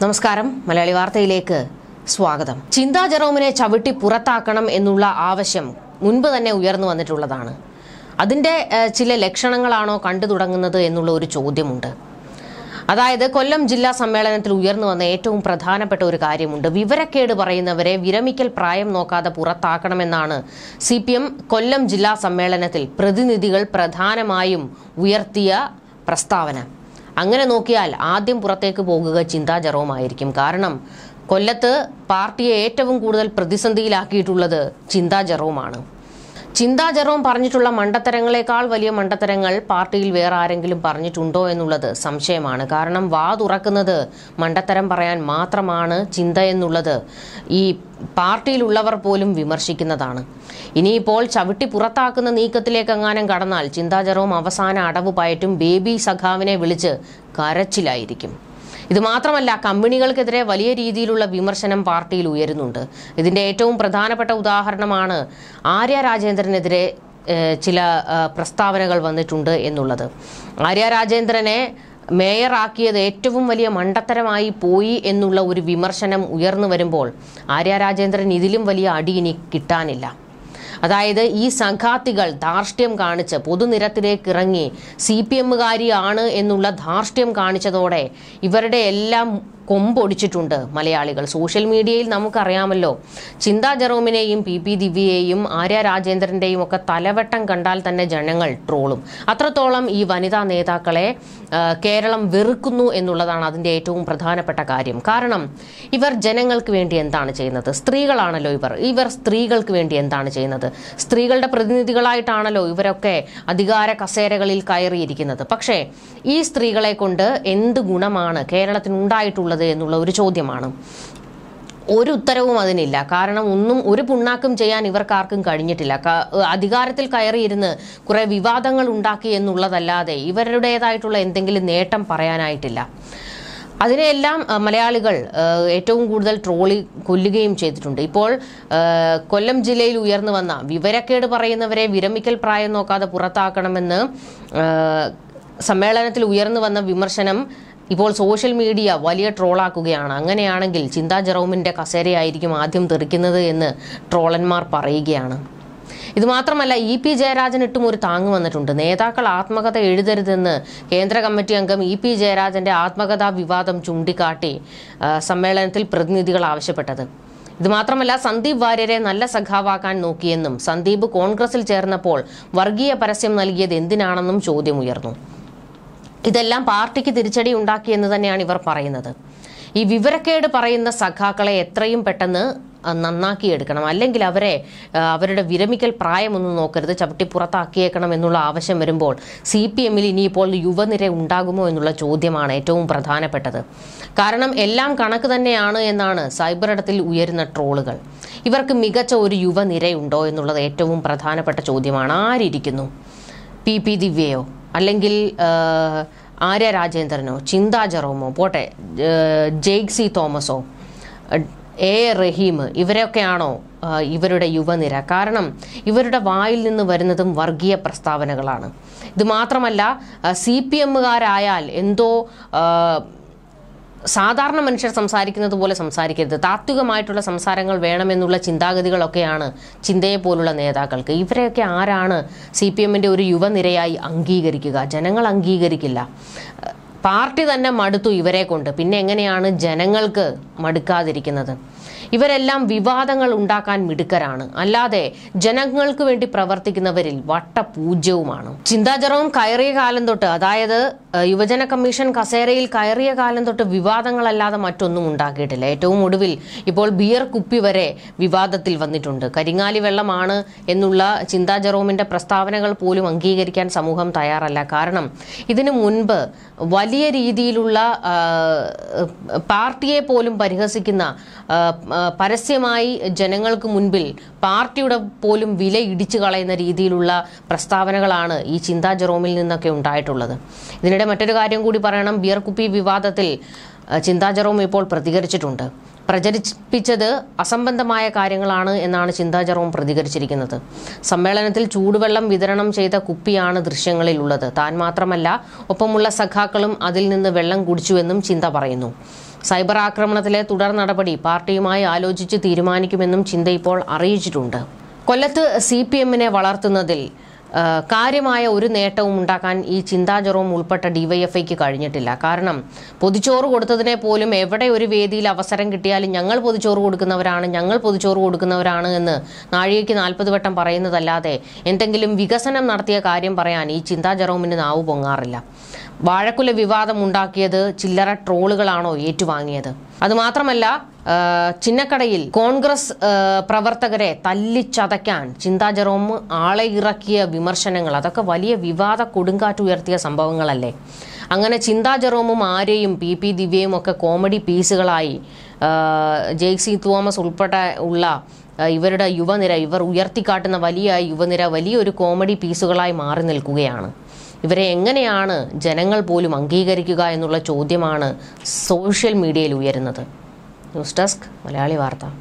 നമസ്കാരം മലയാളി വാർത്തയിലേക്ക് സ്വാഗതം ചിന്താ ജെറോമിനെ ചവിട്ടി പുറത്താക്കണം എന്നുള്ള ആവശ്യം മുൻപ് തന്നെ ഉയർന്നു വന്നിട്ടുള്ളതാണ് അതിൻ്റെ ചില ലക്ഷണങ്ങളാണോ കണ്ടു തുടങ്ങുന്നത് എന്നുള്ള ഒരു ചോദ്യമുണ്ട് അതായത് കൊല്ലം ജില്ലാ സമ്മേളനത്തിൽ ഉയർന്നു വന്ന ഏറ്റവും പ്രധാനപ്പെട്ട ഒരു കാര്യമുണ്ട് വിവരക്കേട് പറയുന്നവരെ വിരമിക്കൽ പ്രായം നോക്കാതെ പുറത്താക്കണമെന്നാണ് സി പി എം കൊല്ലം ജില്ലാ സമ്മേളനത്തിൽ പ്രതിനിധികൾ പ്രധാനമായും ഉയർത്തിയ പ്രസ്താവന അങ്ങനെ നോക്കിയാൽ ആദ്യം പുറത്തേക്ക് പോകുക ചിന്താജറവുമായിരിക്കും കാരണം കൊല്ലത്ത് പാർട്ടിയെ ഏറ്റവും കൂടുതൽ പ്രതിസന്ധിയിലാക്കിയിട്ടുള്ളത് ചിന്താജറവുമാണ് ചിന്താ പറഞ്ഞിട്ടുള്ള മണ്ടത്തരങ്ങളെക്കാൾ വലിയ മണ്ടത്തരങ്ങൾ പാർട്ടിയിൽ വേറെ ആരെങ്കിലും പറഞ്ഞിട്ടുണ്ടോ എന്നുള്ളത് സംശയമാണ് കാരണം വാ തുറക്കുന്നത് മണ്ടത്തരം പറയാൻ മാത്രമാണ് ചിന്ത എന്നുള്ളത് ഈ പാർട്ടിയിലുള്ളവർ പോലും വിമർശിക്കുന്നതാണ് ഇനിയിപ്പോൾ ചവിട്ടി പുറത്താക്കുന്ന നീക്കത്തിലേക്ക് എങ്ങാനും കടന്നാൽ ചിന്താ അവസാന അടവ് പയറ്റും ബേബി സഖാവിനെ വിളിച്ച് കരച്ചിലായിരിക്കും ഇതുമാത്രമല്ല കമ്പനികൾക്കെതിരെ വലിയ രീതിയിലുള്ള വിമർശനം പാർട്ടിയിൽ ഉയരുന്നുണ്ട് ഇതിന്റെ ഏറ്റവും പ്രധാനപ്പെട്ട ഉദാഹരണമാണ് ആര്യ രാജേന്ദ്രനെതിരെ ചില പ്രസ്താവനകൾ വന്നിട്ടുണ്ട് എന്നുള്ളത് ആര്യ രാജേന്ദ്രനെ മേയറാക്കിയത് ഏറ്റവും വലിയ മണ്ടത്തരമായി പോയി എന്നുള്ള ഒരു വിമർശനം ഉയർന്നു വരുമ്പോൾ ആര്യ രാജേന്ദ്രൻ ഇതിലും വലിയ അടി ഇനി കിട്ടാനില്ല അതായത് ഈ സംഘാത്തികൾ ധാർഷ്ട്യം കാണിച്ച് പൊതുനിരത്തിലേക്ക് ഇറങ്ങി സി പി എമ്മുകാരിയാണ് എന്നുള്ള ധാർഷ്ട്യം കാണിച്ചതോടെ ഇവരുടെ എല്ലാം കൊമ്പൊടിച്ചിട്ടുണ്ട് മലയാളികൾ സോഷ്യൽ മീഡിയയിൽ നമുക്കറിയാമല്ലോ ചിന്താ ജെറോമിനെയും പി പി ദിവ്യയെയും ആര്യ രാജേന്ദ്രൻ്റെയും ഒക്കെ തലവട്ടം കണ്ടാൽ തന്നെ ജനങ്ങൾ ട്രോളും അത്രത്തോളം ഈ വനിതാ നേതാക്കളെ കേരളം വെറുക്കുന്നു എന്നുള്ളതാണ് അതിൻ്റെ ഏറ്റവും പ്രധാനപ്പെട്ട കാര്യം കാരണം ഇവർ ജനങ്ങൾക്ക് വേണ്ടി എന്താണ് ചെയ്യുന്നത് സ്ത്രീകളാണല്ലോ ഇവർ ഇവർ സ്ത്രീകൾക്ക് വേണ്ടി എന്താണ് ചെയ്യുന്നത് സ്ത്രീകളുടെ പ്രതിനിധികളായിട്ടാണല്ലോ ഇവരൊക്കെ അധികാര കസേരകളിൽ കയറിയിരിക്കുന്നത് പക്ഷേ ഈ സ്ത്രീകളെ കൊണ്ട് എന്ത് ഗുണമാണ് കേരളത്തിനുണ്ടായിട്ടുള്ളത് ഉള്ളത് എന്നുള്ള ഒരു ചോദ്യമാണ് ഒരു ഉത്തരവും അതിനില്ല കാരണം ഒന്നും ഒരു പുണ്ണാക്കും ചെയ്യാൻ ഇവർക്കാർക്കും കഴിഞ്ഞിട്ടില്ല അധികാരത്തിൽ കയറിയിരുന്ന് കുറെ വിവാദങ്ങൾ ഉണ്ടാക്കി എന്നുള്ളതല്ലാതെ ഇവരുടേതായിട്ടുള്ള എന്തെങ്കിലും നേട്ടം പറയാനായിട്ടില്ല അതിനെയെല്ലാം മലയാളികൾ ഏറ്റവും കൂടുതൽ ട്രോളി കൊല്ലുകയും ചെയ്തിട്ടുണ്ട് ഇപ്പോൾ കൊല്ലം ജില്ലയിൽ ഉയർന്നു വന്ന വിവരക്കേട് പറയുന്നവരെ വിരമിക്കൽ പ്രായം നോക്കാതെ പുറത്താക്കണമെന്ന് സമ്മേളനത്തിൽ ഉയർന്നു വന്ന വിമർശനം ഇപ്പോൾ സോഷ്യൽ മീഡിയ വലിയ ട്രോളാക്കുകയാണ് അങ്ങനെയാണെങ്കിൽ ചിന്താ ജെറോമിൻ്റെ കസേരയായിരിക്കും ആദ്യം തെറിക്കുന്നത് എന്ന് ട്രോളന്മാർ പറയുകയാണ് ഇതുമാത്രമല്ല ഇ പി ജയരാജൻ ഇട്ടും ഒരു താങ്ങ് വന്നിട്ടുണ്ട് നേതാക്കൾ ആത്മകഥ എഴുതരുതെന്ന് കേന്ദ്ര കമ്മിറ്റി അംഗം ഇ പി ജയരാജന്റെ ആത്മകഥാ വിവാദം ചൂണ്ടിക്കാട്ടി സമ്മേളനത്തിൽ പ്രതിനിധികൾ ആവശ്യപ്പെട്ടത് ഇതുമാത്രമല്ല സന്ദീപ് വാര്യരെ നല്ല സഖാവാക്കാൻ നോക്കിയെന്നും സന്ദീപ് കോൺഗ്രസിൽ ചേർന്നപ്പോൾ വർഗീയ പരസ്യം നൽകിയത് എന്തിനാണെന്നും ചോദ്യമുയർന്നു ഇതെല്ലാം പാർട്ടിക്ക് തിരിച്ചടി ഉണ്ടാക്കിയെന്ന് തന്നെയാണ് ഇവർ പറയുന്നത് ഈ വിവരക്കേട് പറയുന്ന സഖാക്കളെ എത്രയും പെട്ടെന്ന് നന്നാക്കി എടുക്കണം അല്ലെങ്കിൽ അവരെ അവരുടെ വിരമിക്കൽ പ്രായമൊന്നും നോക്കരുത് ചവിട്ടി പുറത്താക്കിയേക്കണം എന്നുള്ള ആവശ്യം വരുമ്പോൾ സി പി എമ്മിൽ ഇനിയിപ്പോൾ യുവനിര ഉണ്ടാകുമോ എന്നുള്ള ചോദ്യമാണ് ഏറ്റവും പ്രധാനപ്പെട്ടത് കാരണം എല്ലാം കണക്ക് തന്നെയാണ് എന്നാണ് സൈബറിടത്തിൽ ഉയരുന്ന ട്രോളുകൾ ഇവർക്ക് മികച്ച ഒരു യുവനിരയുണ്ടോ എന്നുള്ളത് ഏറ്റവും പ്രധാനപ്പെട്ട ചോദ്യമാണ് ആരിയ്ക്കുന്നു പി പി ദിവ്യയോ അല്ലെങ്കിൽ ആര്യ രാജേന്ദ്രനോ ചിന്താ ജെറോമോ പോട്ടെ ജെയ്ക്സി തോമസോ എ റഹീം ഇവരെയൊക്കെയാണോ ഇവരുടെ യുവനിര കാരണം ഇവരുടെ വായിൽ നിന്ന് വരുന്നതും വർഗീയ പ്രസ്താവനകളാണ് ഇത് മാത്രമല്ല സി പി എമ്മുകാരായാൽ എന്തോ സാധാരണ മനുഷ്യർ സംസാരിക്കുന്നത് പോലെ സംസാരിക്കരുത് താത്വികമായിട്ടുള്ള സംസാരങ്ങൾ വേണമെന്നുള്ള ചിന്താഗതികളൊക്കെയാണ് ചിന്തയെ പോലുള്ള നേതാക്കൾക്ക് ഇവരെയൊക്കെ ആരാണ് സി പി എമ്മിൻ്റെ ഒരു യുവനിരയായി അംഗീകരിക്കുക ജനങ്ങൾ അംഗീകരിക്കില്ല പാർട്ടി തന്നെ മടുത്തു ഇവരെ കൊണ്ട് പിന്നെ എങ്ങനെയാണ് ജനങ്ങൾക്ക് മടുക്കാതിരിക്കുന്നത് ഇവരെല്ലാം വിവാദങ്ങൾ ഉണ്ടാക്കാൻ മിടുക്കരാണ് അല്ലാതെ ജനങ്ങൾക്ക് വേണ്ടി പ്രവർത്തിക്കുന്നവരിൽ വട്ടപൂജ്യവുമാണ് ചിന്താജറവും കയറിയ കാലം തൊട്ട് അതായത് യുവജന കമ്മീഷൻ കസേരയിൽ കയറിയ കാലം തൊട്ട് വിവാദങ്ങളല്ലാതെ മറ്റൊന്നും ഉണ്ടാക്കിയിട്ടില്ല ഏറ്റവും ഒടുവിൽ ഇപ്പോൾ ബിയർ കുപ്പി വരെ വിവാദത്തിൽ വന്നിട്ടുണ്ട് കരിങ്ങാലി വെള്ളമാണ് എന്നുള്ള ചിന്താ ജെറോമിന്റെ പ്രസ്താവനകൾ പോലും അംഗീകരിക്കാൻ സമൂഹം തയ്യാറല്ല കാരണം ഇതിനു മുൻപ് വലിയ രീതിയിലുള്ള പാർട്ടിയെ പോലും പരിഹസിക്കുന്ന പരസ്യമായി ജനങ്ങൾക്ക് മുൻപിൽ പാർട്ടിയുടെ പോലും വില ഇടിച്ചു കളയുന്ന രീതിയിലുള്ള പ്രസ്താവനകളാണ് ഈ ചിന്താ ജെറോമിൽ നിന്നൊക്കെ ഉണ്ടായിട്ടുള്ളത് ഇതിനിടെ മറ്റൊരു കാര്യം കൂടി പറയണം ബിയർ കുപ്പി വിവാദത്തിൽ ചിന്താജറോം ഇപ്പോൾ പ്രതികരിച്ചിട്ടുണ്ട് പ്രചരിപ്പിച്ചത് അസംബന്ധമായ കാര്യങ്ങളാണ് എന്നാണ് ചിന്താജറോം പ്രതികരിച്ചിരിക്കുന്നത് സമ്മേളനത്തിൽ ചൂടുവെള്ളം വിതരണം ചെയ്ത കുപ്പിയാണ് ദൃശ്യങ്ങളിലുള്ളത് താൻ മാത്രമല്ല ഒപ്പമുള്ള സഖാക്കളും അതിൽ നിന്ന് വെള്ളം കുടിച്ചുവെന്നും ചിന്ത പറയുന്നു സൈബർ ആക്രമണത്തിലെ തുടർ നടപടി പാർട്ടിയുമായി ആലോചിച്ച് തീരുമാനിക്കുമെന്നും ചിന്ത ഇപ്പോൾ അറിയിച്ചിട്ടുണ്ട് കൊല്ലത്ത് സി പി എമ്മിനെ വളർത്തുന്നതിൽ കാര്യമായ ഒരു നേട്ടവും ഉണ്ടാക്കാൻ ഈ ചിന്താജറവും ഉൾപ്പെട്ട ഡിവൈഎഫ്ഐക്ക് കഴിഞ്ഞിട്ടില്ല കാരണം പൊതിച്ചോറ് കൊടുത്തതിനെ പോലും എവിടെ ഒരു വേദിയിൽ അവസരം കിട്ടിയാലും ഞങ്ങൾ പൊതിച്ചോറ് കൊടുക്കുന്നവരാണ് ഞങ്ങൾ പൊതിച്ചോറ് കൊടുക്കുന്നവരാണ് എന്ന് നാഴികയ്ക്ക് നാൽപ്പത് വട്ടം പറയുന്നതല്ലാതെ എന്തെങ്കിലും വികസനം നടത്തിയ കാര്യം പറയാൻ ഈ ഇന്ന് നാവ് പൊങ്ങാറില്ല വാഴക്കുല വിവാദം ഉണ്ടാക്കിയത് ചില്ലറ ട്രോളുകളാണോ ഏറ്റുവാങ്ങിയത് അതുമാത്രമല്ല ചിന്നക്കടയിൽ കോൺഗ്രസ് പ്രവർത്തകരെ തല്ലിച്ചതയ്ക്കാൻ ചിന്താ ജെറോം ആളെ ഇറക്കിയ വിമർശനങ്ങൾ അതൊക്കെ വലിയ വിവാദ കൊടുങ്കാറ്റ് ഉയർത്തിയ സംഭവങ്ങളല്ലേ അങ്ങനെ ചിന്താ ജെറോമും ആരെയും പി പി ദിവ്യയും ഒക്കെ കോമഡി പീസുകളായി ജെയ്സി തോമസ് ഉൾപ്പെടെ ഉള്ള ഇവരുടെ യുവനിര ഇവർ ഉയർത്തിക്കാട്ടുന്ന വലിയ യുവനിര വലിയൊരു കോമഡി പീസുകളായി മാറി നിൽക്കുകയാണ് ഇവരെ എങ്ങനെയാണ് ജനങ്ങൾ പോലും അംഗീകരിക്കുക എന്നുള്ള ചോദ്യമാണ് സോഷ്യൽ മീഡിയയിൽ ഉയരുന്നത് ന്യൂസ് ഡെസ്ക് മലയാളി വാർത്ത